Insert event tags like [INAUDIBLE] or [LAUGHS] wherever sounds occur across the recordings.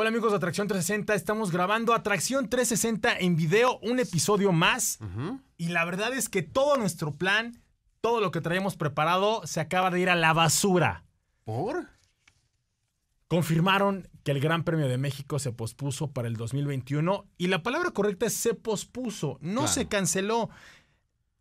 Hola amigos de Atracción 360, estamos grabando Atracción 360 en video, un episodio más. Y la verdad es que todo nuestro plan, todo lo que traíamos preparado, se acaba de ir a la basura. ¿Por? Confirmaron que el Gran Premio de México se pospuso para el 2021 y la palabra correcta es se pospuso, no se canceló.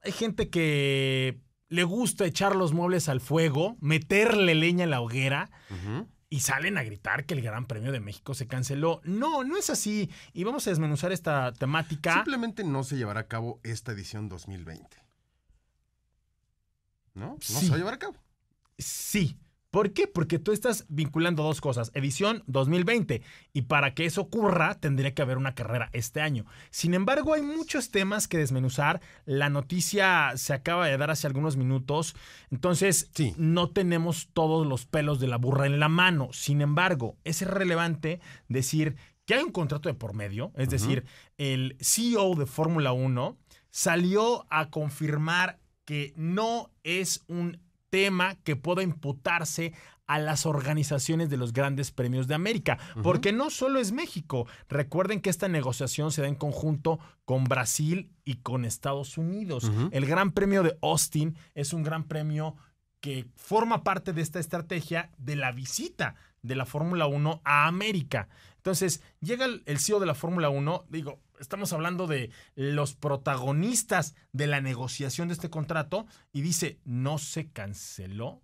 Hay gente que le gusta echar los muebles al fuego, meterle leña a la hoguera. Ajá y salen a gritar que el Gran Premio de México se canceló. No, no es así. Y vamos a desmenuzar esta temática. Simplemente no se llevará a cabo esta edición 2020. ¿No? No se va a llevar a cabo. Sí. ¿Por qué? Porque tú estás vinculando dos cosas, edición 2020, y para que eso ocurra tendría que haber una carrera este año. Sin embargo, hay muchos temas que desmenuzar, la noticia se acaba de dar hace algunos minutos, entonces no tenemos todos los pelos de la burra en la mano. Sin embargo, es relevante decir que hay un contrato de por medio, es decir, el CEO de Fórmula 1 salió a confirmar que no es un tema que pueda imputarse a las organizaciones de los grandes premios de América, porque no solo es México, recuerden que esta negociación se da en conjunto con Brasil y con Estados Unidos. El Gran Premio de Austin es un gran premio que forma parte de esta estrategia de la visita de la Fórmula 1 a América. Entonces, llega el CEO de la Fórmula 1, digo, estamos hablando de los protagonistas de la negociación de este contrato y dice, no se canceló.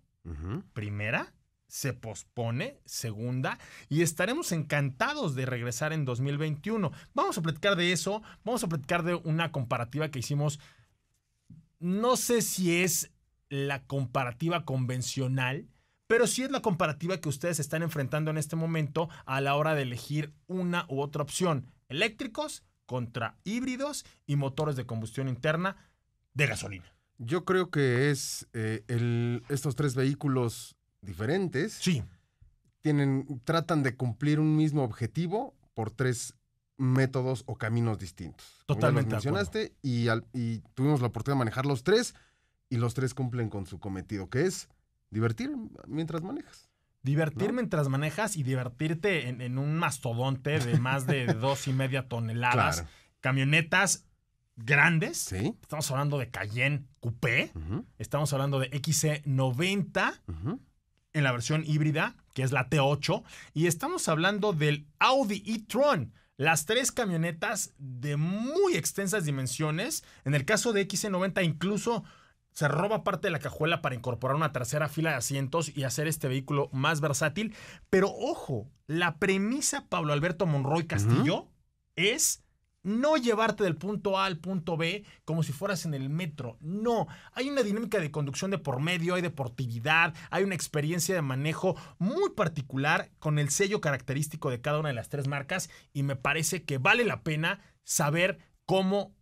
Primera, se pospone, segunda, y estaremos encantados de regresar en 2021. Vamos a platicar de eso, vamos a platicar de una comparativa que hicimos, no sé si es la comparativa convencional, pero sí es la comparativa que ustedes están enfrentando en este momento a la hora de elegir una u otra opción, eléctricos contra híbridos y motores de combustión interna de gasolina. Yo creo que es eh, el, estos tres vehículos diferentes. Sí. Tienen, tratan de cumplir un mismo objetivo por tres métodos o caminos distintos. Totalmente. Como mencionaste y, y tuvimos la oportunidad de manejar los tres y los tres cumplen con su cometido, que es divertir mientras manejas. Divertir mientras manejas y divertirte en, un mastodonte de más de [LAUGHS] dos y media toneladas. Camionetas grandes. Estamos hablando de Cayenne Coupé. Estamos hablando de XC90 en la versión híbrida, que es la T8. Y estamos hablando del Audi e-tron. Las tres camionetas de muy extensas dimensiones. En el caso de XC90, incluso se roba parte de la cajuela para incorporar una tercera fila de asientos y hacer este vehículo más versátil. Pero ojo, la premisa Pablo Alberto Monroy Castillo es no llevarte del punto A al punto B como si fueras en el metro. No, hay una dinámica de conducción de por medio, hay deportividad, hay una experiencia de manejo muy particular con el sello característico de cada una de las tres marcas y me parece que vale la pena saber cómo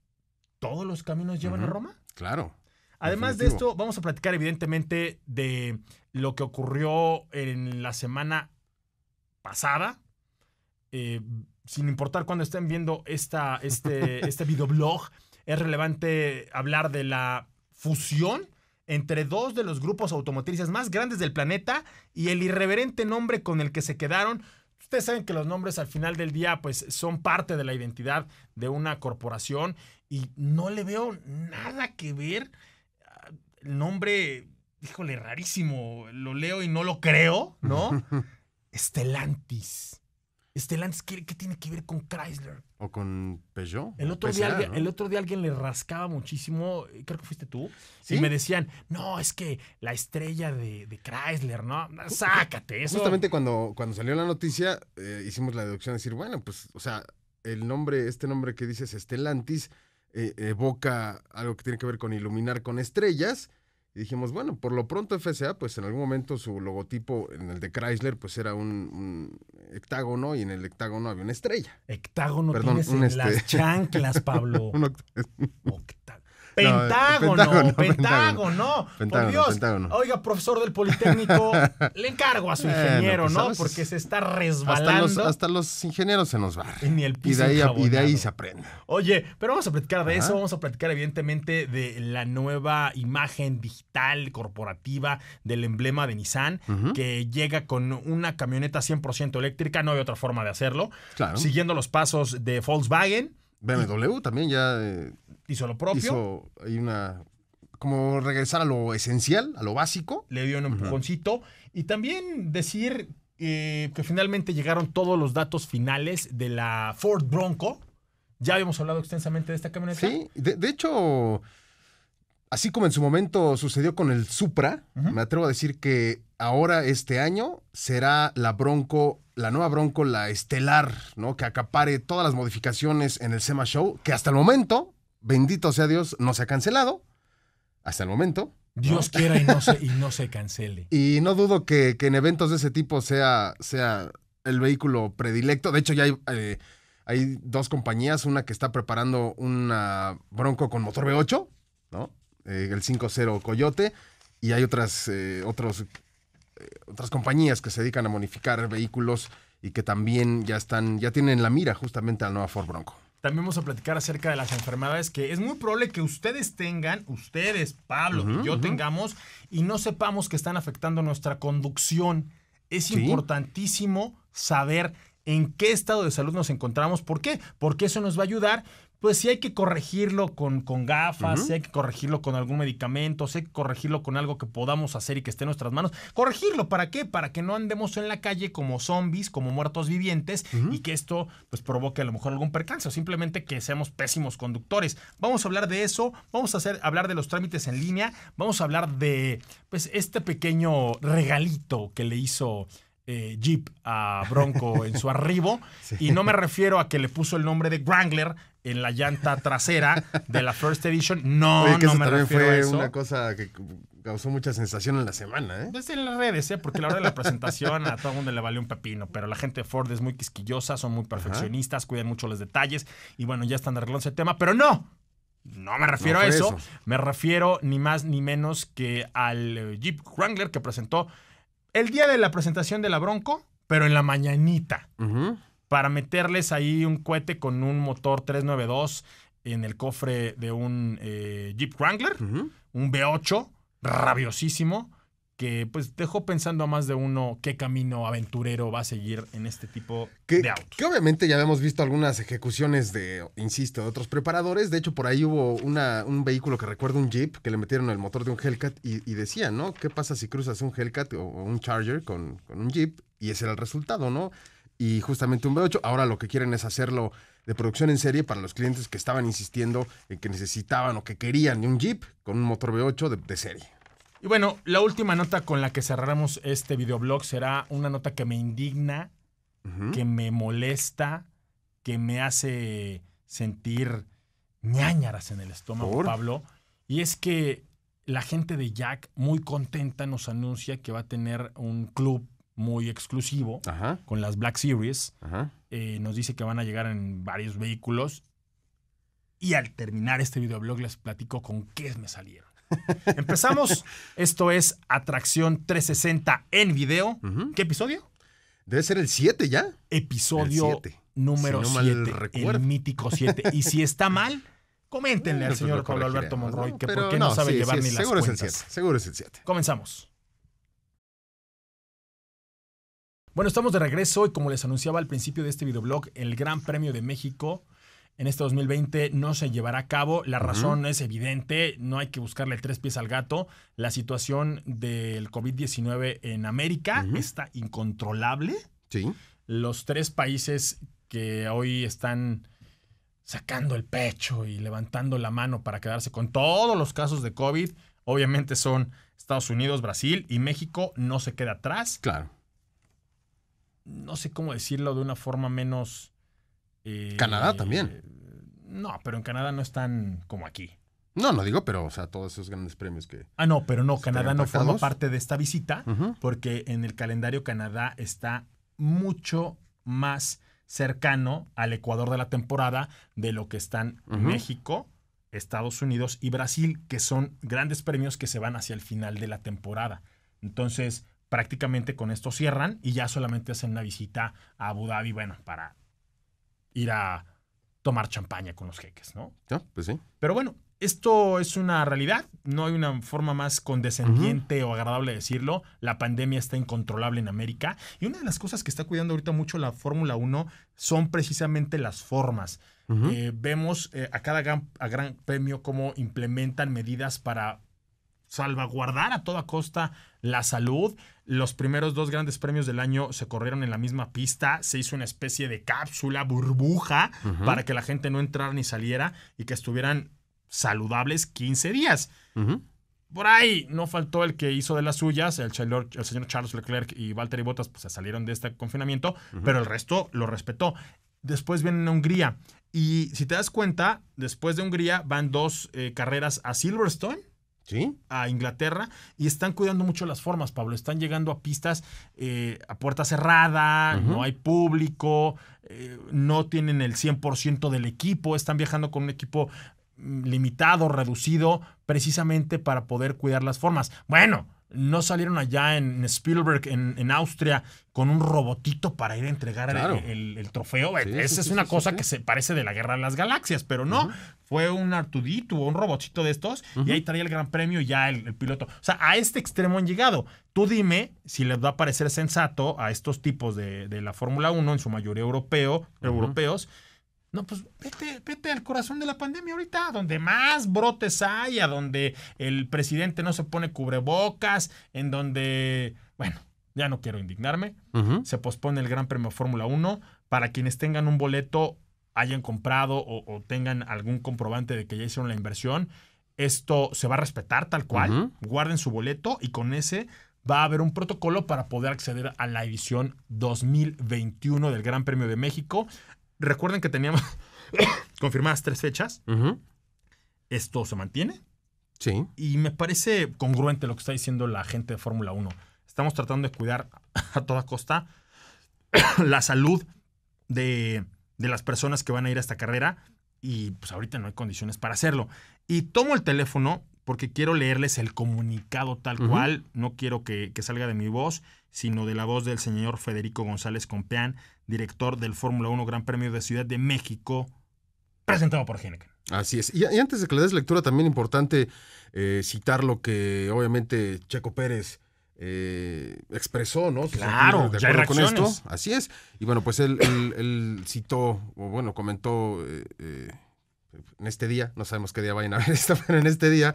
todos los caminos llevan a Roma. Claro. Además de esto, vamos a platicar evidentemente de lo que ocurrió en la semana pasada. Eh, sin importar cuándo estén viendo esta, este, [LAUGHS] este videoblog, es relevante hablar de la fusión entre dos de los grupos automotrices más grandes del planeta y el irreverente nombre con el que se quedaron. Ustedes saben que los nombres al final del día pues son parte de la identidad de una corporación y no le veo nada que ver nombre, híjole, rarísimo. Lo leo y no lo creo, ¿no? Estelantis. [LAUGHS] Estelantis, ¿qué, tiene que ver con Chrysler? ¿O con Peugeot? El otro, día, el otro día alguien le rascaba muchísimo, eh, creo que fuiste tú, y me decían, no, es que la estrella de, Chrysler, ¿no? Sácate eso. Justamente cuando, cuando salió la noticia, eh, hicimos la deducción de decir, bueno, pues, o sea, el nombre, este nombre que dices, Estelantis, eh, evoca algo que tiene que ver con iluminar con estrellas. Y dijimos, bueno, por lo pronto FSA, pues en algún momento su logotipo en el de Chrysler, pues era un, hectágono y en el hectágono había una estrella. Hectágono Perdón, tienes en este las chanclas, [LAUGHS] Pablo. [LAUGHS] Eh, pentágono, [LAUGHS] pentágono, pentágono, Por Dios. Oiga, profesor del Politécnico, [LAUGHS] le encargo a su ingeniero, pues, ¿no? Porque se está resbalando. Hasta los, ingenieros se nos va. el piso y de, ahí, se aprende. Oye, pero vamos a platicar de eso. Vamos a platicar, evidentemente, de la nueva imagen digital corporativa del emblema de Nissan, que llega con una camioneta 100% eléctrica. No hay otra forma de hacerlo. Siguiendo los pasos de Volkswagen. BMW también ya eh, hizo lo propio. Hizo hay una como regresar a lo esencial, a lo básico. Le dio un empujoncito. Y también decir eh, que finalmente llegaron todos los datos finales de la Ford Bronco. Ya habíamos hablado extensamente de esta camioneta. Sí, de, hecho, así como en su momento sucedió con el Supra, me atrevo a decir que ahora este año será la Bronco la nueva Bronco, la estelar, ¿no? Que acapare todas las modificaciones en el SEMA Show, que hasta el momento, bendito sea Dios, no se ha cancelado. Hasta el momento. Dios quiera y no, se, y no se cancele. [LAUGHS] Y no dudo que, en eventos de ese tipo sea, sea el vehículo predilecto. De hecho, ya hay, eh, hay dos compañías, una que está preparando una Bronco con motor V8, ¿no? Eh, el 5.0 Coyote, y hay otras, eh, otros eh, otras compañías que se dedican a modificar vehículos y que también ya están, ya tienen la mira justamente al la nueva Ford Bronco. También vamos a platicar acerca de las enfermedades que es muy probable que ustedes tengan, ustedes, Pablo, yo tengamos, y no sepamos que están afectando nuestra conducción. Es importantísimo saber en qué estado de salud nos encontramos. ¿Por qué? Porque eso nos va a ayudar pues si hay que corregirlo con, con gafas, hay que corregirlo con algún medicamento, si hay que corregirlo con algo que podamos hacer y que esté en nuestras manos, corregirlo, ¿para qué? Para que no andemos en la calle como zombies, como muertos vivientes y que esto pues provoque a lo mejor algún percance o simplemente que seamos pésimos conductores. Vamos a hablar de eso, vamos a hacer, hablar de los trámites en línea, vamos a hablar de pues este pequeño regalito que le hizo eh, Jeep a Bronco [LAUGHS] en su arribo. Y no me refiero a que le puso el nombre de Wrangler en la llanta trasera de la First Edition. No, no me refiero a eso. una cosa que causó mucha sensación en la semana. ¿eh? Desde pues en las redes, ¿eh? porque la hora de la presentación a todo el mundo le valió un pepino. Pero la gente de Ford es muy quisquillosa, son muy perfeccionistas, cuidan mucho los detalles. Y bueno, ya están arreglando ese tema. Pero no, no me refiero a eso. Me refiero ni más ni menos que al eh, Jeep Wrangler que presentó el día de la presentación de la Bronco, pero en la mañanita. Para meterles ahí un cohete con un motor 392 en el cofre de un eh, Jeep Wrangler, un b 8 rabiosísimo que pues dejó pensando a más de uno qué camino aventurero va a seguir en este tipo de autos. Que obviamente ya habíamos visto algunas ejecuciones de, insisto, de otros preparadores. De hecho, por ahí hubo un vehículo que recuerda un Jeep que le metieron el motor de un Hellcat y, decía, ¿no? ¿Qué pasa si cruzas un Hellcat o, un Charger con, un Jeep? Y ese era el resultado, ¿no? y justamente un V8. Ahora lo que quieren es hacerlo de producción en serie para los clientes que estaban insistiendo en que necesitaban o que querían un Jeep con un motor V8 de serie. Y bueno, la última nota con la que cerramos este videoblog será una nota que me indigna, que me molesta, que me hace sentir ñañaras en el estómago, Pablo. Y es que la gente de Jack, muy contenta, nos anuncia que va a tener un club muy exclusivo con las Black Series. Eh, nos dice que van a llegar en varios vehículos. Y al terminar este videoblog les platico con qué me salieron. Empezamos. [LAUGHS] Esto es Atracción 360 en video. ¿Qué episodio? Debe ser el 7 ya. Episodio número 7. el mítico 7. Y si está [LAUGHS] mal, coméntenle al señor Pablo Alberto Monroy que por qué no, sabe llevar ni las seguro seguro es el 7. Comenzamos. Bueno, estamos de regreso y como les anunciaba al principio de este videoblog, el Gran Premio de México en este 2020 no se llevará a cabo. La razón es evidente, no hay que buscarle tres pies al gato. La situación del COVID-19 en América está incontrolable. Sí. Los tres países que hoy están sacando el pecho y levantando la mano para quedarse con todos los casos de COVID, obviamente son Estados Unidos, Brasil y México no se queda atrás. Claro. No sé cómo decirlo de una forma menos eh, Canadá también. No, pero en Canadá no están como aquí. No, no digo, pero, o sea, todos esos grandes premios que. Ah, no, pero no, Canadá no forma parte de esta visita, porque en el calendario Canadá está mucho más cercano al Ecuador de la temporada de lo que están México, Estados Unidos y Brasil, que son grandes premios que se van hacia el final de la temporada. Entonces, prácticamente con esto cierran y ya solamente hacen una visita a Abu Dhabi, bueno, para ir a tomar champaña con los jeques, ¿no? Ya, ah, pues sí. Pero bueno, esto es una realidad, no hay una forma más condescendiente o agradable de decirlo. La pandemia está incontrolable en América y una de las cosas que está cuidando ahorita mucho la Fórmula 1 son precisamente las formas. Eh, vemos eh, a cada a gran premio cómo implementan medidas para salvaguardar a toda costa la salud. Los primeros dos grandes premios del año se corrieron en la misma pista, se hizo una especie de cápsula, burbuja, para que la gente no entrara ni saliera y que estuvieran saludables 15 días. Por ahí no faltó el que hizo de las suyas, el, señor, Charles Leclerc y Valtteri Bottas pues, se salieron de este confinamiento, pero el resto lo respetó. Después viene Hungría y si te das cuenta, después de Hungría van dos eh, carreras a Silverstone ¿Sí? a Inglaterra y están cuidando mucho las formas, Pablo. Están llegando a pistas eh, a puerta cerrada, no hay público, eh, no tienen el 100% del equipo, están viajando con un equipo mm, limitado, reducido, precisamente para poder cuidar las formas. Bueno, no salieron allá en Spielberg, en, Austria, con un robotito para ir a entregar el, trofeo. Esa es una cosa que se parece de la Guerra de las Galaxias, pero no. Fue un Artudito un robotito de estos y ahí traía el gran premio y ya el, piloto. O sea, a este extremo han llegado. Tú dime si les va a parecer sensato a estos tipos de, la Fórmula 1, en su mayoría europeo, europeos, no, pues vete, vete al corazón de la pandemia ahorita, donde más brotes hay, donde el presidente no se pone cubrebocas, en donde, bueno, ya no quiero indignarme, se pospone el Gran Premio Fórmula 1 para quienes tengan un boleto, hayan comprado o, tengan algún comprobante de que ya hicieron la inversión. Esto se va a respetar tal cual, guarden su boleto y con ese va a haber un protocolo para poder acceder a la edición 2021 del Gran Premio de México. Recuerden que teníamos [COUGHS] confirmadas tres fechas. Esto se mantiene. Sí. Y me parece congruente lo que está diciendo la gente de Fórmula 1. Estamos tratando de cuidar [COUGHS] a toda costa [COUGHS] la salud de, las personas que van a ir a esta carrera y pues ahorita no hay condiciones para hacerlo. Y tomo el teléfono porque quiero leerles el comunicado tal cual. No quiero que, que, salga de mi voz, sino de la voz del señor Federico González Compeán, director del Fórmula 1 Gran Premio de Ciudad de México, presentado por Heineken. Así es. Y, antes de que le des lectura, también importante eh, citar lo que obviamente Checo Pérez eh, expresó, ¿no? Claro, de acuerdo con esto. Así es. Y bueno, pues él, citó, o bueno, comentó. Eh, en este día, no sabemos qué día vayan a ver [LAUGHS] esto, pero en este día,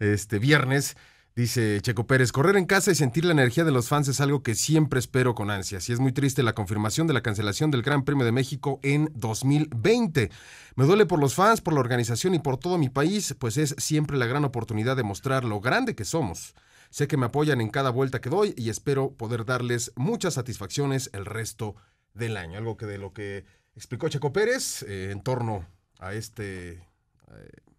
este viernes, Dice Checo Pérez, correr en casa y sentir la energía de los fans es algo que siempre espero con ansias y es muy triste la confirmación de la cancelación del Gran Premio de México en 2020. Me duele por los fans, por la organización y por todo mi país, pues es siempre la gran oportunidad de mostrar lo grande que somos. Sé que me apoyan en cada vuelta que doy y espero poder darles muchas satisfacciones el resto del año. Algo que de lo que explicó Checo Pérez eh, en torno a este eh,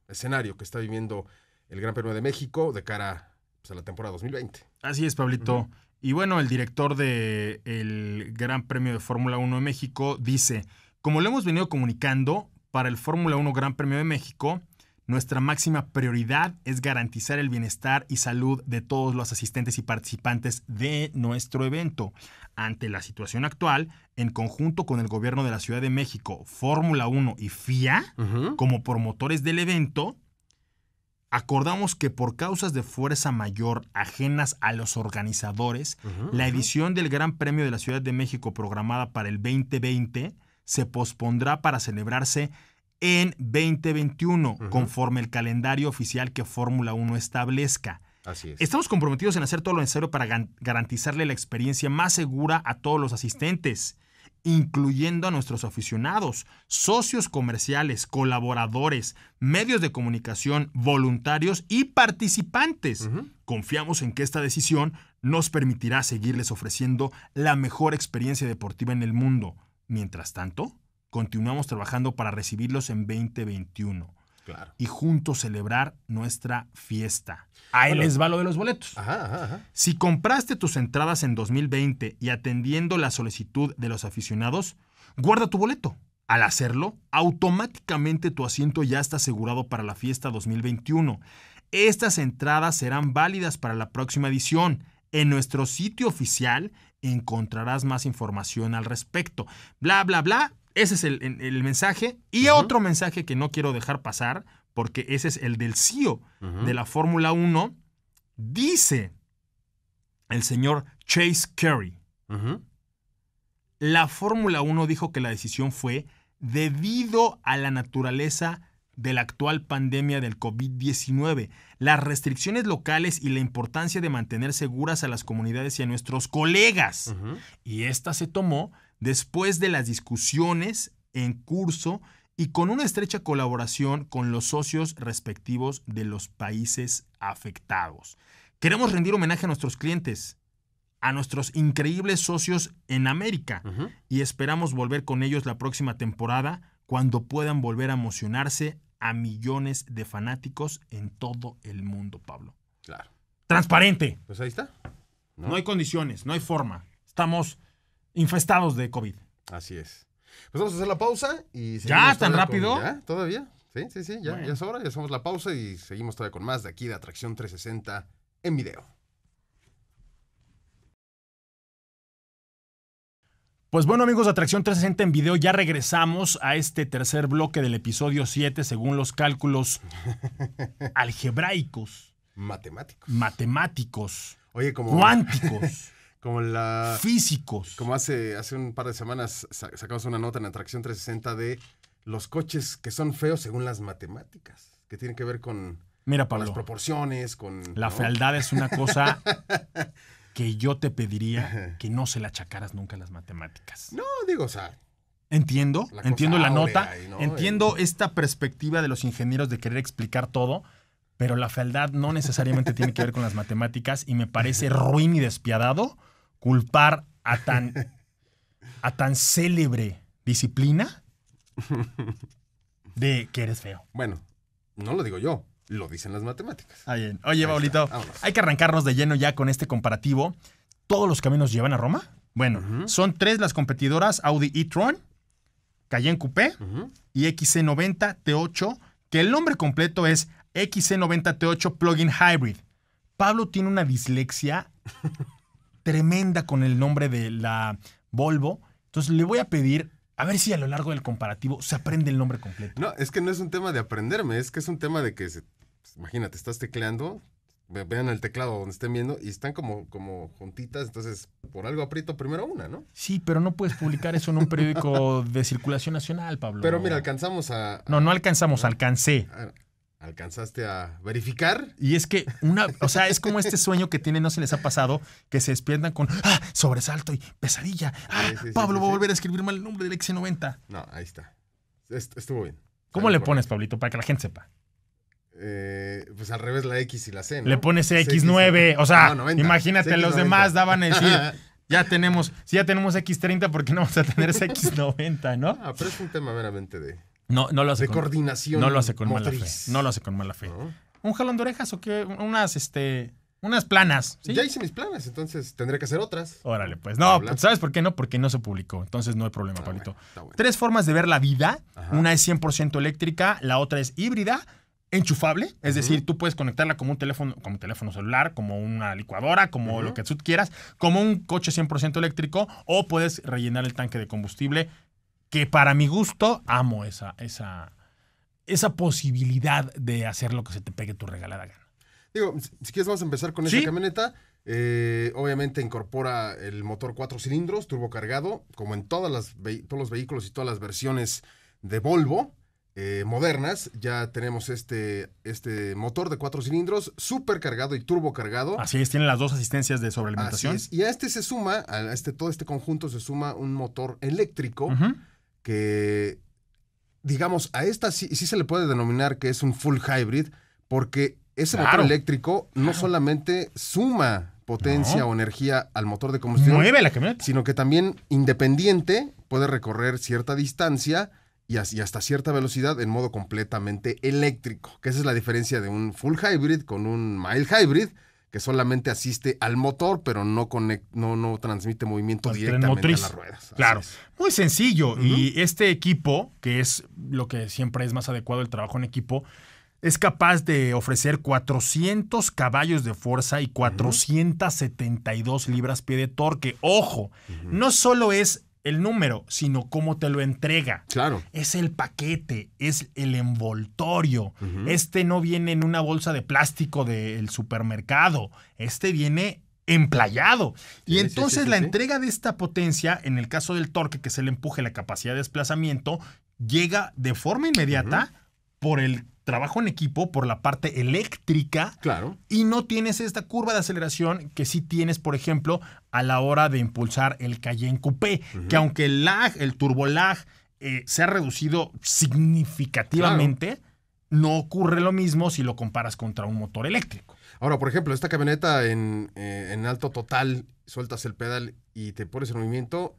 escenario que está viviendo el Gran Premio de México de cara a pues, a la temporada 2020. Así es, Pablito. Y bueno, el director del el Gran Premio de Fórmula 1 de México dice, como lo hemos venido comunicando, para el Fórmula 1 Gran Premio de México, nuestra máxima prioridad es garantizar el bienestar y salud de todos los asistentes y participantes de nuestro evento. Ante la situación actual, en conjunto con el gobierno de la Ciudad de México, Fórmula 1 y FIA, como promotores del evento, acordamos que por causas de fuerza mayor ajenas a los organizadores, la edición del Gran Premio de la Ciudad de México programada para el 2020 se pospondrá para celebrarse en 2021, conforme el calendario oficial que Fórmula 1 establezca. Así Estamos comprometidos en hacer todo lo necesario para garantizarle la experiencia más segura a todos los asistentes incluyendo a nuestros aficionados, socios comerciales, colaboradores, medios de comunicación, voluntarios y participantes. Confiamos en que esta decisión nos permitirá seguirles ofreciendo la mejor experiencia deportiva en el mundo. Mientras tanto, continuamos trabajando para recibirlos en 2021 y juntos celebrar nuestra fiesta. Ahí les va lo de los boletos. Si compraste tus entradas en 2020 y atendiendo la solicitud de los aficionados, guarda tu boleto. Al hacerlo, automáticamente tu asiento ya está asegurado para la fiesta 2021. Estas entradas serán válidas para la próxima edición. En nuestro sitio oficial encontrarás más información al respecto. Bla, bla, bla, ese es el, mensaje. Y otro mensaje que no quiero dejar pasar, porque ese es el del CEO de la Fórmula 1, dice el señor Chase Carey. La Fórmula 1 dijo que la decisión fue debido a la naturaleza de la actual pandemia del COVID-19, las restricciones locales y la importancia de mantener seguras a las comunidades y a nuestros colegas. Y esta se tomó después de las discusiones en curso y con una estrecha colaboración con los socios respectivos de los países afectados. Queremos rendir homenaje a nuestros clientes, a nuestros increíbles socios en América y esperamos volver con ellos la próxima temporada cuando puedan volver a emocionarse a millones de fanáticos en todo el mundo, Pablo. Claro. Transparente. Pues ahí está. no hay condiciones, no hay forma. Estamos infestados de COVID. Así es. Pues vamos a hacer la pausa y... ¿Ya? ¿Tan rápido? ¿ya? ¿Todavía? Sí, sí, sí, ya, es hora, ya hacemos la pausa y seguimos todavía con más de aquí de Atracción 360 en video. Pues bueno amigos de Atracción 360 en video, ya regresamos a este tercer bloque del episodio 7 según los cálculos [LAUGHS] algebraicos. Matemáticos. Matemáticos. Oye, como... Cuánticos como la... Físicos. Como hace, hace un par de semanas sacamos una nota en Atracción 360 de los coches que son feos según las matemáticas, que tienen que ver con, Mira, las proporciones, con... La fealdad es una cosa [LAUGHS] que yo te pediría que no se la achacaras nunca a las matemáticas. No, digo, o sea... Entiendo, entiendo la nota, entiendo esta perspectiva de los ingenieros de querer explicar todo, pero la fealdad no necesariamente tiene que ver con las matemáticas y me parece ruin y despiadado culpar a tan, a tan célebre disciplina [LAUGHS] de que eres feo. Bueno, no lo digo yo, lo dicen las matemáticas. Oye, Paulito, hay que arrancarnos de lleno ya con este comparativo. ¿Todos los caminos llevan a Roma? Bueno, son tres las competidoras, Audi e-tron, Cayenne Coupé y XC90 T8, que el nombre completo es XC90 T8 Plug-in Hybrid. Pablo tiene una dislexia [LAUGHS] tremenda con el nombre de la Volvo. Entonces le voy a pedir a ver si a lo largo del comparativo se aprende el nombre completo. No, es que no es un tema de aprenderme, es que es un tema de que, pues, imagínate, estás tecleando, vean el teclado donde estén viendo y están como, como juntitas, entonces por algo aprieto primero una, ¿no? Sí, pero no puedes publicar eso en un periódico de circulación nacional, Pablo. Pero mira, alcanzamos a... no, no alcanzamos, alcancé alcanzaste a verificar. Y es que una, o sea, es como este sueño que tienen, no se les ha pasado, que se despiertan con ¡ah! sobresalto y pesadilla. ¡Ah! Pablo va a volver a escribir mal el nombre del X90. No, ahí está. Estuvo bien. ¿Cómo le pones, Pablito, para que la gente sepa? Eh, pues al revés la X y la C, ¿no? Le pones X9, o sea, imagínate, los demás daban a [LAUGHS] decir, ya tenemos, si ya tenemos X30, ¿por qué no vamos a tener ese X90, no? Ah, pero es un tema meramente de, no, no lo hace de con, coordinación. No lo hace con mala fe. No lo hace con mala fe. ¿Un jalón de orejas o qué? Unas, este. Unas planas. ¿sí? Ya hice mis planas, entonces tendré que hacer otras. Órale, pues. No, pues, ¿sabes por qué no? Porque no se publicó. Entonces no hay problema, palito Pablito. Tres formas de ver la vida. Una es 100% eléctrica, la otra es híbrida, enchufable. Es decir, tú puedes conectarla como un teléfono, como teléfono celular, como una licuadora, como lo que tú quieras, como un coche 100% eléctrico, o puedes rellenar el tanque de combustible que para mi gusto amo esa, esa, esa posibilidad de hacer lo que se te pegue tu regalada gana. Digo, si quieres vamos a empezar con esa esta camioneta. Eh, obviamente incorpora el motor cuatro cilindros, turbo cargado, como en todas las, todos los vehículos y todas las versiones de Volvo. Eh, modernas, ya tenemos este, este motor de cuatro cilindros, supercargado cargado y turbo cargado. Así es, tiene las dos asistencias de sobrealimentación. y a este se suma, a este, todo este conjunto se suma un motor eléctrico que, digamos, a esta sí, se le puede denominar que es un full hybrid, porque ese motor eléctrico no solamente suma potencia o energía al motor de combustión, sino que también independiente puede recorrer cierta distancia y hasta cierta velocidad en modo completamente eléctrico, que esa es la diferencia de un full hybrid con un mild hybrid, que solamente asiste al motor, pero no, no, no transmite movimiento directo directamente a las ruedas. Claro, muy sencillo. Y este equipo, que es lo que siempre es más adecuado el trabajo en equipo, es capaz de ofrecer 400 caballos de fuerza y 472 libras-pie de torque. Ojo, no solo es el número, sino cómo te lo entrega. Claro. Es el paquete, es el envoltorio. Este no viene en una bolsa de plástico del supermercado. Este viene emplayado. Y entonces la entrega de esta potencia, en el caso del torque, que es el empuje, la capacidad de desplazamiento, llega de forma inmediata por el trabajo en equipo por la parte eléctrica. Claro. Y no tienes esta curva de aceleración que sí tienes, por ejemplo, a la hora de impulsar el Cayenne Coupé, que aunque el lag, el turbo lag, eh, se ha reducido significativamente, no ocurre lo mismo si lo comparas contra un motor eléctrico. Ahora, por ejemplo, esta camioneta en, eh, en alto total, sueltas el pedal y te pones en movimiento,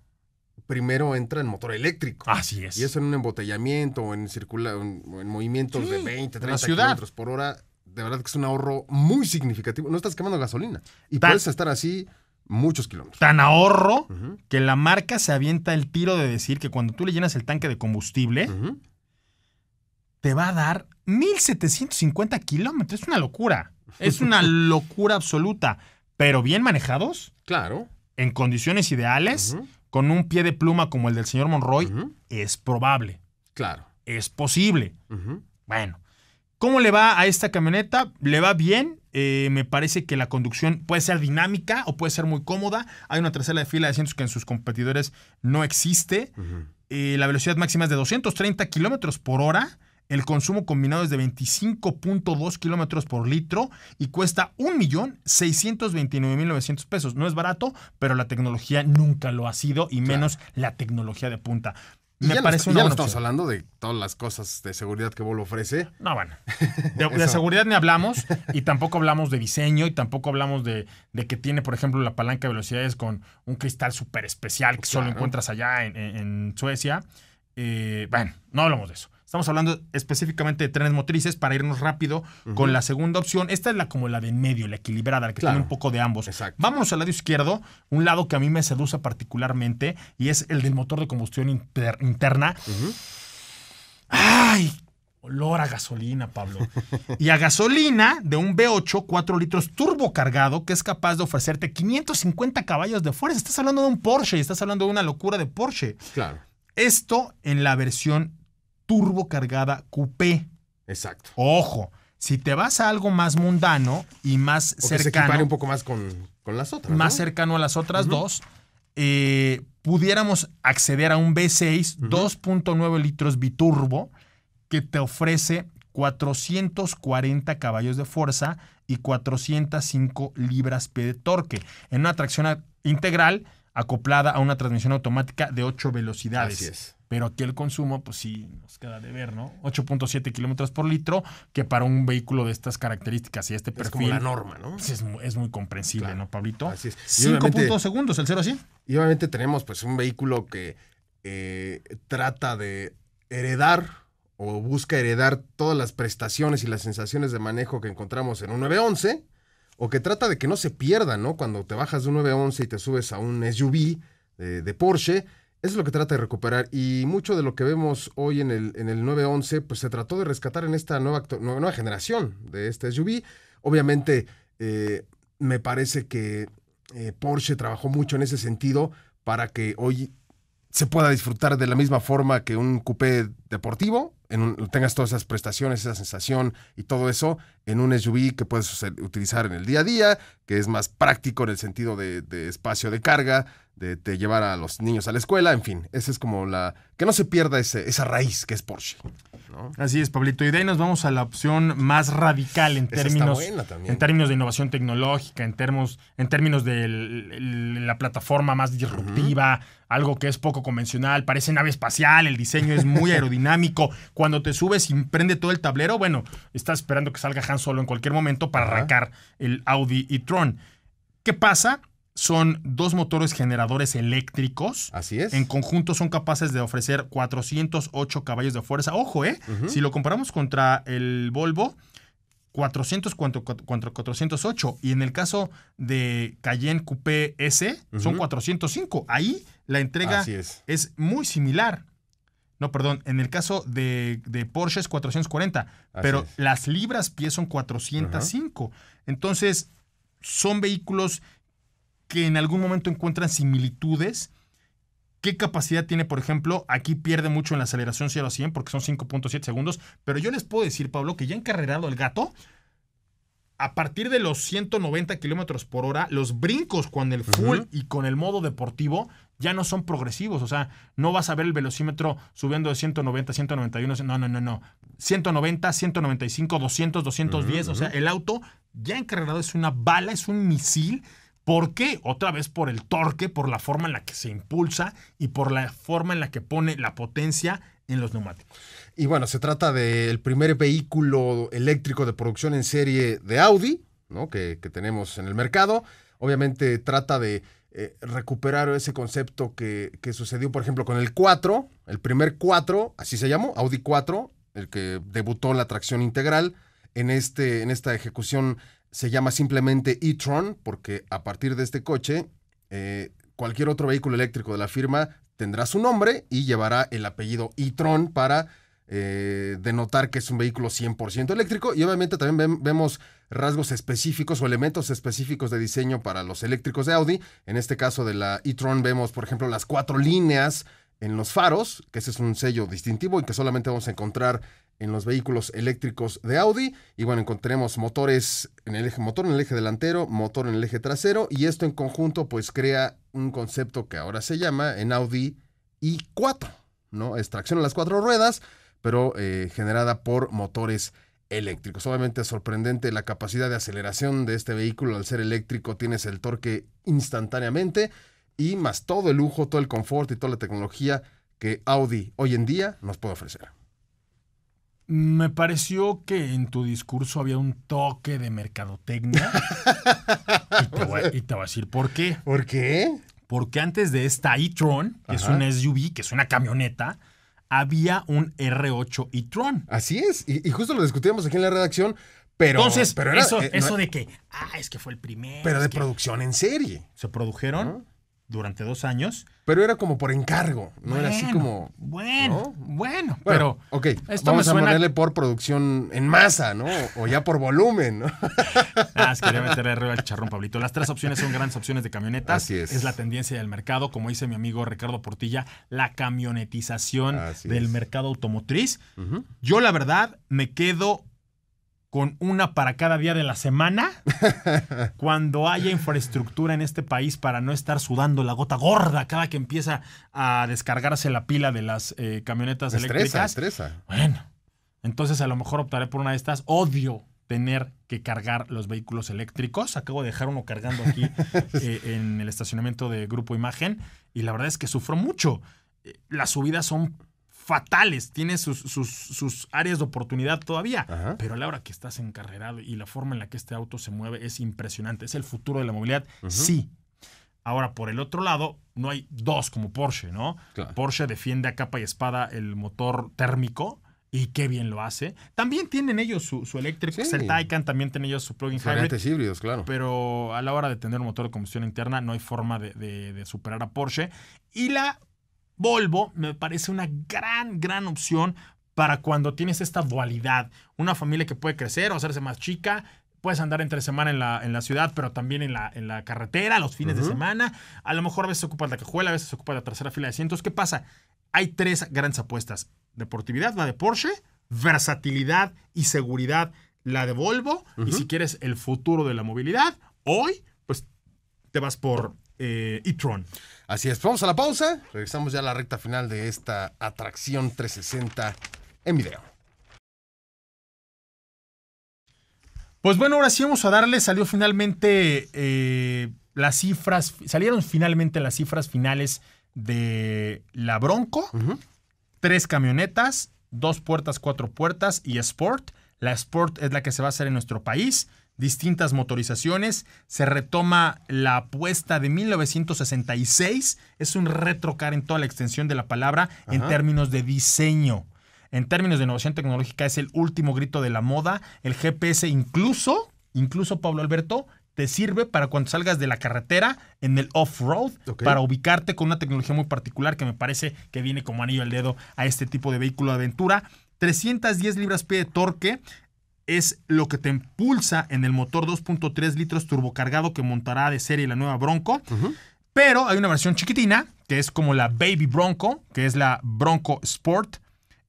primero entra en motor eléctrico. Así es. Y eso en un embotellamiento o en, circula, en, movimientos de 20, 30 kilómetros por hora, de verdad que es un ahorro muy significativo. No estás quemando gasolina y puedes estar así muchos kilómetros. Tan ahorro que la marca se avienta el tiro de decir que cuando tú le llenas el tanque de combustible, te va a dar 1750 kilómetros. Es una locura. Es una [LAUGHS] locura absoluta. Pero bien manejados. Claro. En condiciones ideales con un pie de pluma como el del señor Monroy, es probable. Claro. Es posible. Bueno, ¿cómo le va a esta camioneta? Le va bien. Eh, me parece que la conducción puede ser dinámica o puede ser muy cómoda. Hay una tercera de fila de cientos que en sus competidores no existe. Eh, la velocidad máxima es de 230 kilómetros por hora. El consumo combinado es de 25.2 kilómetros por litro y cuesta 1.629.900 pesos. No es barato, pero la tecnología nunca lo ha sido y menos la tecnología de punta. me parece una ya estamos hablando de todas las cosas de seguridad que Volvo ofrece. No, bueno. [LAUGHS] De, seguridad ni hablamos y [LAUGHS] tampoco hablamos de diseño y tampoco hablamos de, que tiene, por ejemplo, la palanca de velocidades con un cristal súper especial que solo encuentras allá en, Suecia. Eh, bueno, no hablamos de eso. Estamos hablando específicamente de trenes motrices para irnos rápido con la segunda opción. Esta es la como la de en medio, la equilibrada, la que tiene un poco de ambos. Exacto. Vámonos al lado izquierdo, un lado que a mí me seduce particularmente y es el del motor de combustión interna. ¡Ay! Olor a gasolina, Pablo. [LAUGHS] Y a gasolina de un V8 4 litros turbo cargado que es capaz de ofrecerte 550 caballos de fuerza. Estás hablando de un Porsche, estás hablando de una locura de Porsche. Claro. Esto en la versión turbo cargada coupé. Exacto. Ojo, si te vas a algo más mundano y más cercano. Que se un poco más con, las otras. Más cercano a las otras dos, eh, pudiéramos acceder a un V6 2.9 litros biturbo que te ofrece 440 caballos de fuerza y 405 libras-pie de torque en una tracción integral acoplada a una transmisión automática de 8 velocidades. Así es pero aquí el consumo, pues sí, nos queda de ver, ¿no? 8.7 kilómetros por litro, que para un vehículo de estas características y este perfil. Es como la norma, ¿no? Pues, es, muy comprensible, ¿no, Pablito? Así es. 5.2 segundos, el 0 así. Y obviamente tenemos, pues, un vehículo que eh, trata de heredar o busca heredar todas las prestaciones y las sensaciones de manejo que encontramos en un 911, o que trata de que no se pierda, ¿no? Cuando te bajas de un 911 y te subes a un SUV eh, de Porsche eso es lo que trata de recuperar y mucho de lo que vemos hoy en el, en el 911 pues se trató de rescatar en esta nueva, generación de este SUV. Obviamente eh, me parece que eh, Porsche trabajó mucho en ese sentido para que hoy se pueda disfrutar de la misma forma que un coupé deportivo, en un, tengas todas esas prestaciones, esa sensación y todo eso en un SUV que puedes eh, utilizar en el día a día, que es más práctico en el sentido de espacio de carga, de, llevar a los niños a la escuela, en fin, esa es como la... que no se pierda esa raíz que es Porsche. Así es, Pablito. Y de ahí nos vamos a la opción más radical en términos, en términos de innovación tecnológica, en, en términos de la plataforma más disruptiva, algo que es poco convencional, parece nave espacial, el diseño es muy [LAUGHS] aerodinámico. Cuando te subes y prende todo el tablero, bueno, estás esperando que salga Han Solo en cualquier momento para arrancar el Audi e-tron. ¿Qué pasa? son dos motores generadores eléctricos. Así es. En conjunto son capaces de ofrecer 408 caballos de fuerza. Ojo, ¿eh? Si lo comparamos contra el Volvo, 400 contra, 408. Y en el caso de Cayenne Coupé S, son 405. Ahí la entrega es. muy similar. No, perdón, en el caso de, Porsche es 440, pero las libras pie son 405. Entonces, son vehículos que en algún momento encuentran similitudes. ¿Qué capacidad tiene, por ejemplo? Aquí pierde mucho en la aceleración 0 a 100 porque son 5.7 segundos. Pero yo les puedo decir, Pablo, que ya encarrerado el gato, a partir de los 190 kilómetros por hora, los brincos con el full y con el modo deportivo ya no son progresivos. O sea, no vas a ver el velocímetro subiendo de 190, 191. No, no, no, no. 190, 195, 200, 210. O sea, el auto ya encarrerado es una bala, es un misil ¿Por qué? Otra vez por el torque, por la forma en la que se impulsa y por la forma en la que pone la potencia en los neumáticos. Y bueno, se trata del primer vehículo eléctrico de producción en serie de Audi, ¿no? que, tenemos en el mercado. Obviamente trata de eh, recuperar ese concepto que, sucedió, por ejemplo, con el 4, el primer 4, así se llamó, Audi 4, el que debutó la tracción integral en, este, en esta ejecución se llama simplemente e-tron porque a partir de este coche eh, cualquier otro vehículo eléctrico de la firma tendrá su nombre y llevará el apellido e-tron para eh, denotar que es un vehículo 100% eléctrico y obviamente también vemos rasgos específicos o elementos específicos de diseño para los eléctricos de Audi. En este caso de la e-tron vemos por ejemplo las cuatro líneas en los faros, que ese es un sello distintivo y que solamente vamos a encontrar en los vehículos eléctricos de Audi. Y bueno, encontremos motores en el eje, motor en el eje delantero, motor en el eje trasero, y esto en conjunto pues crea un concepto que ahora se llama en Audi i4, ¿no? Extracción a las cuatro ruedas, pero eh, generada por motores eléctricos. Obviamente es sorprendente la capacidad de aceleración de este vehículo al ser eléctrico, tienes el torque instantáneamente y más todo el lujo, todo el confort y toda la tecnología que Audi hoy en día nos puede ofrecer. Me pareció que en tu discurso había un toque de mercadotecnia. [LAUGHS] y, te voy, a decir por qué. ¿Por qué? Porque antes de esta e-tron, que es un SUV, que es una camioneta, había un R8 e-tron. Así es. Y, justo lo discutíamos aquí en la redacción. Pero, pero eso, eh, de que, ah, es que fue el primero. Pero de producción en serie. Se produjeron durante dos años. Pero era como por encargo, no era así como. Bueno, bueno, pero. Ok, esto vamos a ponerle por producción en masa, ¿no? O ya por volumen, ¿no? [LAUGHS] ah, quería meterle arriba charrón, Pablito. Las tres opciones son grandes opciones de camionetas. Así es. Es la tendencia del mercado, como dice mi amigo Ricardo Portilla, la camionetización del mercado automotriz. Yo, la verdad, me quedo con una para cada día de la semana, [LAUGHS] cuando haya infraestructura en este país para no estar sudando la gota gorda cada que empieza a descargarse la pila de las eh, camionetas eléctricas. Estresa. Bueno, entonces a lo mejor optaré por una de estas. Odio tener que cargar los vehículos eléctricos. Acabo de dejar uno cargando aquí [LAUGHS] eh, en el estacionamiento de Grupo Imagen y la verdad es que sufro mucho. Eh, las subidas son fatales, tiene sus, sus, áreas de oportunidad todavía, pero a la hora que estás encarrerado y la forma en la que este auto se mueve es impresionante, es el futuro de la movilidad, sí. Ahora, por el otro lado, no hay dos como Porsche, ¿no? Porsche defiende a capa y espada el motor térmico, y qué bien lo hace. También tienen ellos su, su eléctrico, el Taycan, también tienen ellos su plug-in hybrid. Pero a la hora de tener un motor de combustión interna no hay forma de superar a Porsche. Y la Volvo me parece una gran, gran opción para cuando tienes esta dualidad. Una familia que puede crecer o hacerse más chica. Puedes andar entre semana en la, en la ciudad, pero también en la, en la carretera, los fines de semana. A lo mejor a veces ocupas la cajuela, a veces ocupas la tercera fila de asientos. ¿Qué pasa? Hay tres grandes apuestas. Deportividad, la de Porsche, versatilidad y seguridad, la de Volvo. Y si quieres el futuro de la movilidad, hoy, pues te vas por eh, e-tron. Así es, vamos a la pausa. Regresamos ya a la recta final de esta atracción 360 en video. Pues bueno, ahora sí vamos a darle. Salió finalmente eh, las cifras, salieron finalmente las cifras finales de la Bronco. Tres camionetas, dos puertas, cuatro puertas y Sport. La Sport es la que se va a hacer en nuestro país distintas motorizaciones, se retoma la apuesta de 1966, es un retrocar en toda la extensión de la palabra en términos de diseño. En términos de innovación tecnológica es el último grito de la moda, el GPS incluso, incluso Pablo Alberto, te sirve para cuando salgas de la carretera en el off-road, para ubicarte con una tecnología muy particular que me parece que viene como anillo al dedo a este tipo de vehículo de aventura. 310 libras pie de torque, es lo que te impulsa en el motor 2.3 litros turbocargado que montará de serie la nueva Bronco. Pero hay una versión chiquitina, que es como la Baby Bronco, que es la Bronco Sport,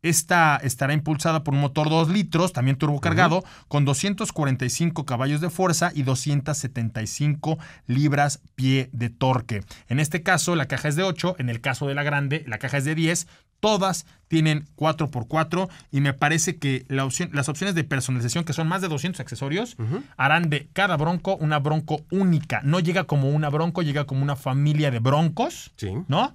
esta estará impulsada por un motor 2 litros, también turbocargado, con 245 caballos de fuerza y 275 libras pie de torque. En este caso, la caja es de 8, en el caso de la grande, la caja es de 10. Todas tienen 4x4 y me parece que las opciones de personalización, que son más de 200 accesorios, harán de cada bronco una bronco única. No llega como una bronco, llega como una familia de broncos, sí. ¿no?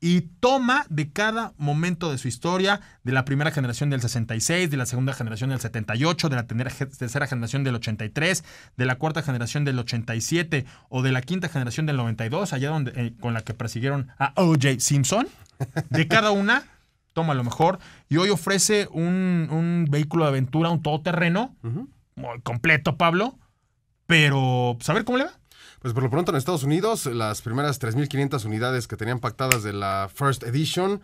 y toma de cada momento de su historia, de la primera generación del 66, de la segunda generación del 78, de la tercera generación del 83, de la cuarta generación del 87 o de la quinta generación del 92, allá donde eh, con la que persiguieron a O.J. Simpson. De cada una toma lo mejor y hoy ofrece un, vehículo de aventura, un todoterreno, muy completo, Pablo, pero saber pues, cómo le va. Pues por lo pronto en Estados Unidos, las primeras 3.500 unidades que tenían pactadas de la First Edition,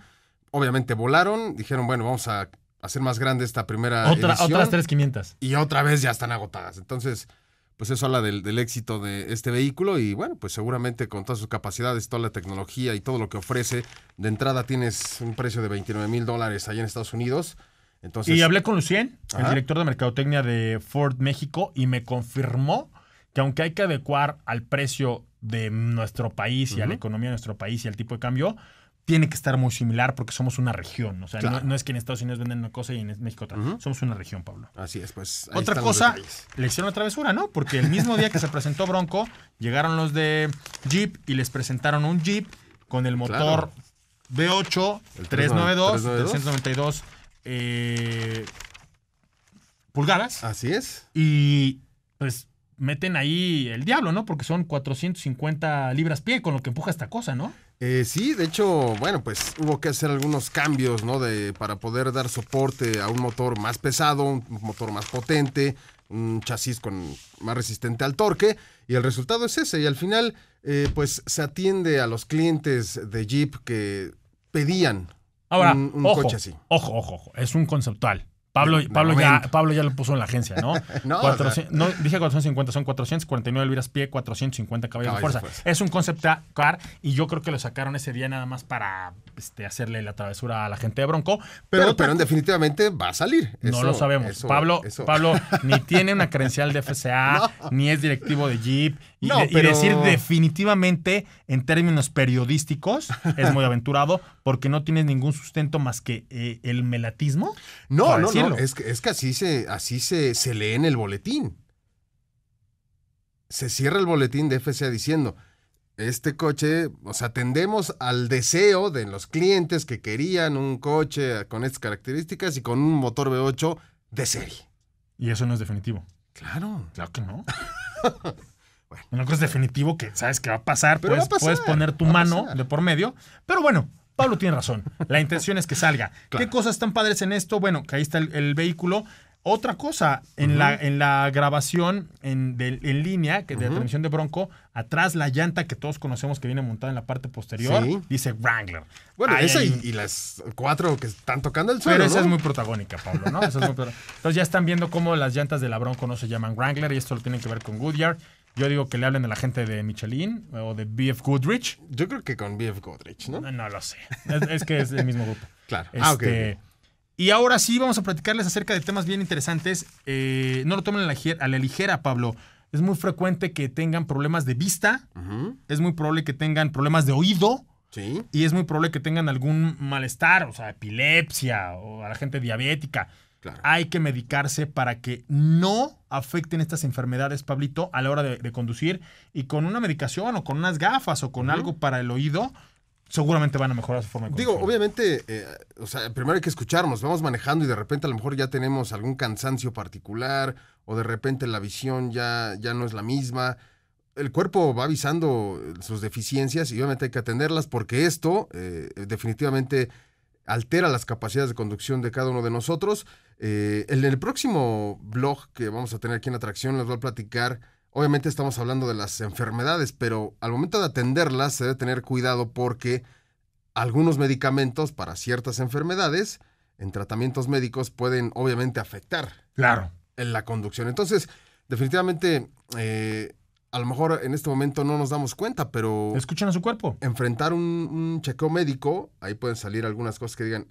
obviamente volaron, dijeron, bueno, vamos a hacer más grande esta primera edición. Otras 3.500. Y otra vez ya están agotadas. Entonces, pues eso habla del, éxito de este vehículo y bueno, pues seguramente con todas sus capacidades, toda la tecnología y todo lo que ofrece, de entrada tienes un precio de 29,000 mil dólares allá en Estados Unidos. Entonces, y hablé con Lucien, el director de Mercadotecnia de Ford México, y me confirmó que aunque hay que adecuar al precio de nuestro país y a la economía de nuestro país y al tipo de cambio, tiene que estar muy similar porque somos una región. O sea, no, es que en Estados Unidos venden una cosa y en México otra. Somos una región, Pablo. Así es, pues. otra cosa, le hicieron una travesura, ¿no? Porque el mismo día que se presentó Bronco, llegaron los de Jeep y les presentaron un Jeep con el motor b V8 el 392, 392, eh, pulgadas. Así es. Y pues meten ahí el diablo, ¿no? Porque son 450 libras pie con lo que empuja esta cosa, ¿no? Eh, sí, de hecho, bueno, pues hubo que hacer algunos cambios, ¿no? De, para poder dar soporte a un motor más pesado, un motor más potente, un chasis con, más resistente al torque, y el resultado es ese. Y al final, eh, pues se atiende a los clientes de Jeep que pedían Ahora, un, coche así. Ojo, ojo, ojo, es un conceptual. Pablo, Pablo, ya, Pablo ya lo puso en la agencia, ¿no? [LAUGHS] no, no, dije 450, son 449 libras pie, 450 caballos, de fuerza. Es un concept car y yo creo que lo sacaron ese día nada más para este, hacerle la travesura a la gente de Bronco. Pero, pero, definitivamente va a salir. no lo sabemos. Pablo, Pablo [LAUGHS] ni tiene una credencial de FCA, ni es directivo de Jeep, y, no, decir definitivamente en términos periodísticos es muy [LAUGHS] aventurado porque no tienes ningún sustento más que eh, el melatismo. No, no, no, es que, así, se, así se, se lee en el boletín. Se cierra el boletín de FCA diciendo, este coche, o sea, atendemos al deseo de los clientes que querían un coche con estas características y con un motor V8 de serie. Y eso no es definitivo. Claro. Claro que no. [LAUGHS] Bueno, no es definitivo que sabes qué va a pasar, pero puedes, poner tu mano de por medio, pero bueno, Pablo tiene razón. La intención es que salga. [LAUGHS] ¿Qué cosas tan padres en esto? Bueno, que ahí está el, vehículo. Otra cosa, en, la, en la grabación en, en línea que de transmisión de Bronco, atrás la llanta que todos conocemos que viene montada en la parte posterior, dice Wrangler. Bueno, esa y, las cuatro que están tocando el suelo. Pero esa es muy protagónica, Pablo, Entonces ya están viendo cómo las llantas de la Bronco no se llaman Wrangler y esto lo tiene que ver con Goodyear. Yo digo que le hablen a la gente de Michelin o de BF Goodrich. Yo creo que con BF Goodrich, ¿no? No, lo sé. es, que es el mismo grupo. [LAUGHS] Claro. ah, este, Y ahora sí, vamos a platicarles acerca de temas bien interesantes. Eh, no lo tomen a la, ligera, Pablo. Es muy frecuente que tengan problemas de vista. Es muy probable que tengan problemas de oído. Sí. Y es muy probable que tengan algún malestar, o sea, epilepsia o a la gente diabética. Hay que medicarse para que no afecten estas enfermedades, Pablito, a la hora de, conducir. Y con una medicación o con unas gafas o con algo para el oído, seguramente van a mejorar su forma de conducir. Digo, obviamente, eh, primero hay que escucharnos, vamos manejando y de repente a lo mejor ya tenemos algún cansancio particular o de repente la visión ya, ya no es la misma. El cuerpo va avisando sus deficiencias y obviamente hay que atenderlas porque esto eh, definitivamente altera las capacidades de conducción de cada uno de nosotros. Eh, en el próximo blog que vamos a tener aquí en Atracción les voy a platicar, obviamente estamos hablando de las enfermedades, pero al momento de atenderlas se debe tener cuidado porque algunos medicamentos para ciertas enfermedades en tratamientos médicos pueden obviamente afectar. Claro. En la conducción. Entonces, definitivamente eh, a lo mejor en este momento no nos damos cuenta, pero... Escuchen a su cuerpo. Enfrentar un, chequeo médico, ahí pueden salir algunas cosas que digan,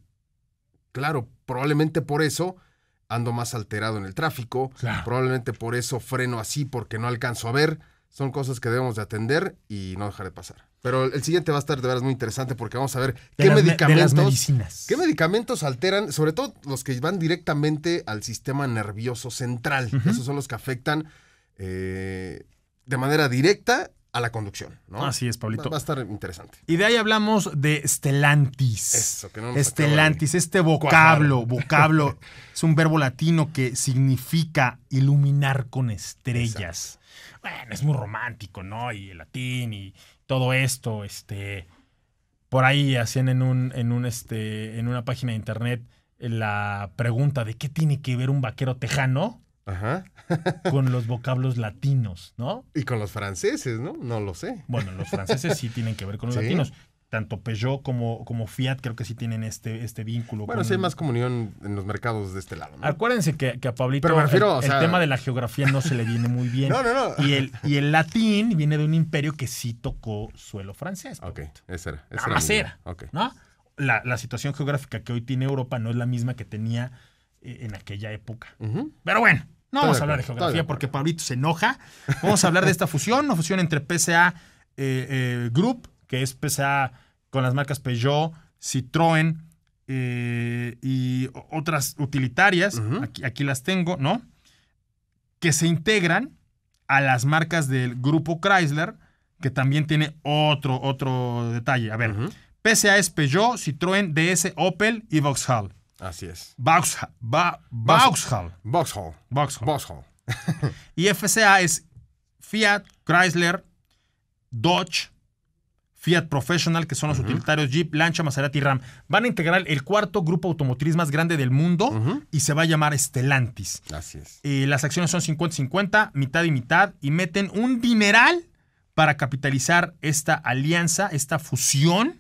claro, probablemente por eso ando más alterado en el tráfico, probablemente por eso freno así porque no alcanzo a ver. Son cosas que debemos de atender y no dejar de pasar. Pero el siguiente va a estar de veras muy interesante porque vamos a ver qué medicamentos, qué medicamentos alteran, sobre todo los que van directamente al sistema nervioso central. Esos son los que afectan eh, de manera directa a la conducción. ¿no? Así es, Pablito. Va, a estar interesante. Y de ahí hablamos de estelantis. Eso, que no este vocablo, vocablo, [LAUGHS] es un verbo latino que significa iluminar con estrellas. Bueno, es muy romántico, ¿no? Y el latín y todo esto, este... Por ahí hacían en un, en un, este, en una página de internet la pregunta de qué tiene que ver un vaquero tejano Ajá. con los vocablos latinos, ¿no? Y con los franceses, ¿no? No lo sé. Bueno, los franceses sí tienen que ver con los [LAUGHS] latinos. Tanto Peugeot como, como Fiat creo que sí tienen este, este vínculo. Bueno, sí hay más comunión en los mercados de este lado. ¿no? Acuérdense que, a Pablito el, tema de la geografía no se le viene muy bien. [LAUGHS] no, no, no. Y el, y el latín viene de un imperio que sí tocó suelo francés. Ok, esa era. Esa era. ¿no? La, la situación geográfica que hoy tiene Europa no es la misma que tenía eh, en aquella época. Pero bueno, no vamos a hablar de geografía porque Pablito se enoja. Vamos a hablar de esta fusión, una fusión entre PSA eh, eh, Group, que es PSA con las marcas Peugeot, Citroën y otras utilitarias. aquí, las tengo, ¿no? Que se integran a las marcas del grupo Chrysler, que también tiene otro, otro detalle. A ver, PSA es Peugeot, Citroën, DS, Opel y Vauxhall. Así es. Vauxhall. Vauxhall. Vauxhall. Vauxhall. [LAUGHS] y FCA es Fiat, Chrysler, Dodge, Fiat Professional, que son los utilitarios Jeep, Lancha, Maserati y Ram. Van a integrar el cuarto grupo automotriz más grande del mundo y se va a llamar Stellantis. Así es. las acciones son 50-50, mitad y mitad, y meten un dineral para capitalizar esta alianza, esta fusión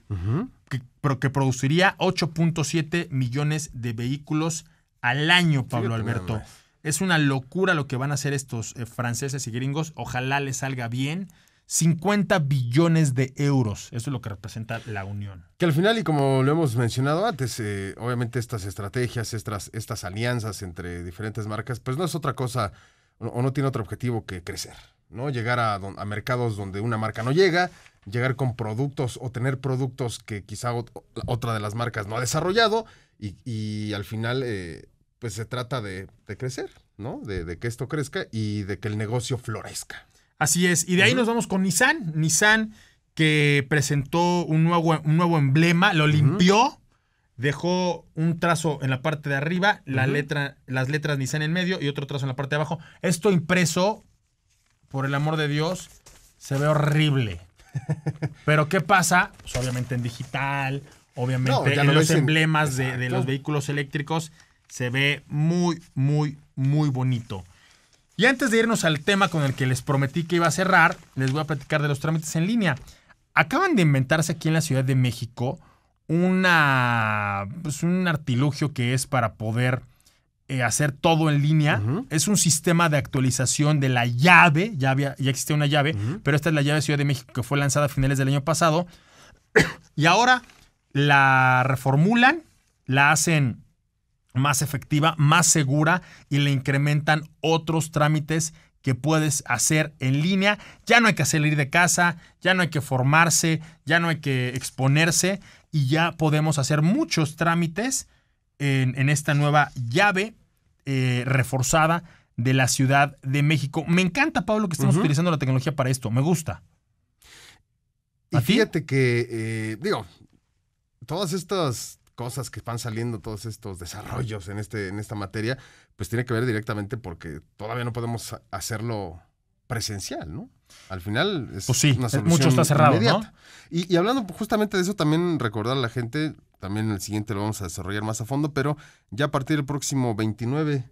que, que produciría 8.7 millones de vehículos al año, Pablo Alberto. Es una locura lo que van a hacer estos eh, franceses y gringos. Ojalá les salga bien. 50 billones de euros. Eso es lo que representa la Unión. Que al final, y como lo hemos mencionado antes, eh, obviamente estas estrategias, estas, alianzas entre diferentes marcas, pues no es otra cosa o no tiene otro objetivo que crecer, ¿no? Llegar a, a mercados donde una marca no llega, llegar con productos o tener productos que quizá otra de las marcas no ha desarrollado y, al final eh, pues se trata de, crecer, ¿no? De, que esto crezca y de que el negocio florezca. Así es, y de ahí nos vamos con Nissan. Nissan que presentó un nuevo, un nuevo emblema, lo limpió, dejó un trazo en la parte de arriba, letra, las letras Nissan en medio y otro trazo en la parte de abajo. Esto impreso, por el amor de Dios, se ve horrible. Pero ¿qué pasa? Pues obviamente en digital, obviamente en los emblemas de, los vehículos eléctricos se ve muy, muy, muy bonito. Y antes de irnos al tema con el que les prometí que iba a cerrar, les voy a platicar de los trámites en línea. Acaban de inventarse aquí en la Ciudad de México una, pues, un artilugio que es para poder eh, hacer todo en línea. Es un sistema de actualización de la llave. Ya, había, ya existía una llave, pero esta es la llave de Ciudad de México que fue lanzada a finales del año pasado. [COUGHS] y ahora la reformulan, la hacen más efectiva, más segura y le incrementan otros trámites que puedes hacer en línea. Ya no hay que salir de casa, ya no hay que formarse, ya no hay que exponerse y ya podemos hacer muchos trámites en, esta nueva llave eh, reforzada de la Ciudad de México. Me encanta, Pablo, que estemos utilizando la tecnología para esto. Me gusta. y fíjate que, eh, digo, todas estas cosas que van saliendo, todos estos desarrollos en, este, en esta materia, pues tiene que ver directamente porque todavía no podemos hacerlo presencial, ¿no? Al final es pues una solución mucho está cerrado, y, hablando justamente de eso, también recordar a la gente también el siguiente lo vamos a desarrollar más a fondo, pero ya a partir del próximo 29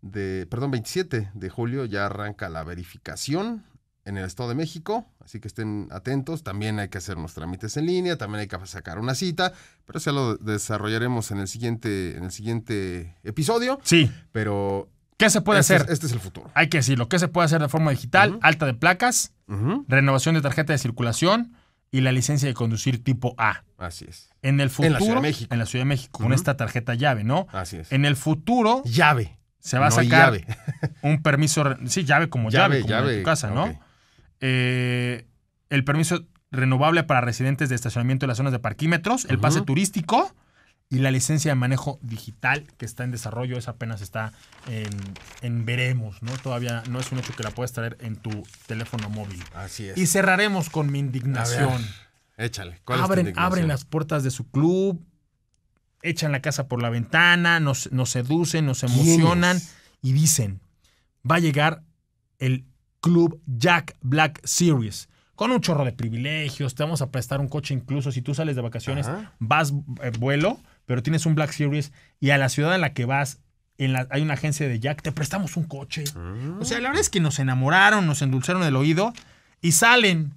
de, perdón, 27 de julio ya arranca la verificación en el Estado de México, así que estén atentos, también hay que hacer unos trámites en línea, también hay que sacar una cita, pero ya lo desarrollaremos en el siguiente, en el siguiente episodio. Sí. Pero ¿Qué se puede este hacer? este es el futuro. Hay que decirlo. ¿Qué se puede hacer de forma digital? Alta de placas, renovación de tarjeta de circulación, y la licencia de conducir tipo A. Así es. En el futuro. En la Ciudad de México. En la Ciudad de México, con esta tarjeta llave, ¿no? Así es. En el futuro. Llave. Se va a sacar llave. [LAUGHS] un permiso. Sí, llave como llave, llave como En tu casa, ¿no? Eh, el permiso renovable para residentes de estacionamiento en las zonas de parquímetros, el pase turístico y la licencia de manejo digital que está en desarrollo, esa apenas está en, veremos, ¿no? Todavía no es un hecho que la puedas traer en tu teléfono móvil. Así es. Y cerraremos con mi indignación. échale. ¿Cuál abren, es tu abren las puertas de su club, echan la casa por la ventana, nos, nos seducen, nos emocionan y dicen, va a llegar el Club Jack Black Series con un chorro de privilegios, te vamos a prestar un coche incluso si tú sales de vacaciones, vas eh, vuelo, pero tienes un Black Series y a la ciudad a la que vas en la, hay una agencia de Jack, te prestamos un coche. Ah. O sea, la verdad es que nos enamoraron, nos endulzaron el oído y salen,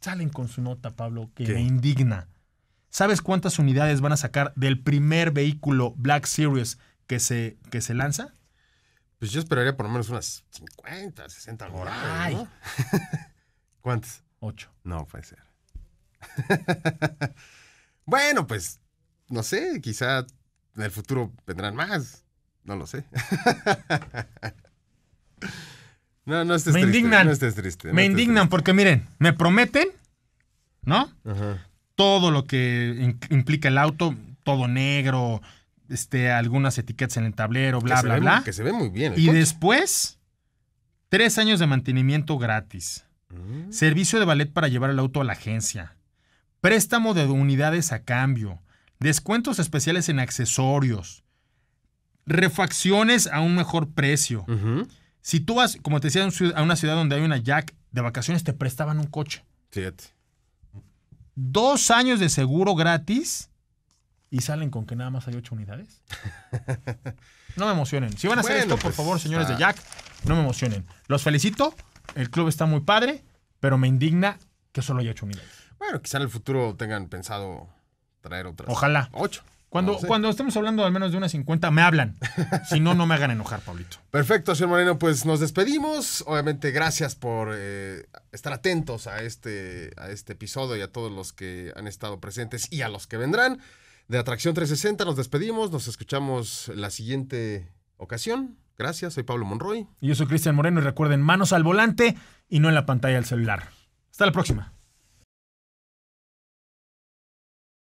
salen con su nota, Pablo, que me indigna. ¿Sabes cuántas unidades van a sacar del primer vehículo Black Series que se, que se lanza? Pues yo esperaría por lo menos unas 50, 60 horas. ¿Cuántas? Ocho. No puede ser. [LAUGHS] bueno, pues no sé, quizá en el futuro vendrán más. No lo sé. [LAUGHS] no, no estés me triste. Indignan, me indignan porque miren, me prometen, ¿no? Todo lo que implica el auto, todo negro, este, algunas etiquetas en el tablero, bla, bla, bla. que se ve muy bien. Y después, tres años de mantenimiento gratis. Mm. Servicio de ballet para llevar el auto a la agencia. Préstamo de unidades a cambio descuentos especiales en accesorios, refacciones a un mejor precio. Si tú vas, como te decía, a una ciudad donde hay una Jack, de vacaciones te prestaban un coche. Fíjate. Dos años de seguro gratis y salen con que nada más hay ocho unidades. [LAUGHS] no me emocionen. Si van a hacer esto, por pues, favor, señores de Jack, no me emocionen. Los felicito. El club está muy padre, pero me indigna que solo haya ocho unidades. Bueno, quizá en el futuro tengan pensado traer otras. Ojalá. Ocho. Cuando, cuando estemos hablando de al menos de una cincuenta, me hablan. Si no, no me hagan enojar, Pablito. [LAUGHS] Perfecto, señor Moreno. Pues nos despedimos. Obviamente, gracias por eh, estar atentos a este, a este episodio y a todos los que han estado presentes y a los que vendrán. De Atracción 360 nos despedimos. Nos escuchamos la siguiente ocasión. Gracias, soy Pablo Monroy. Y yo soy Cristian Moreno y recuerden, manos al volante y no en la pantalla del celular. Hasta la próxima.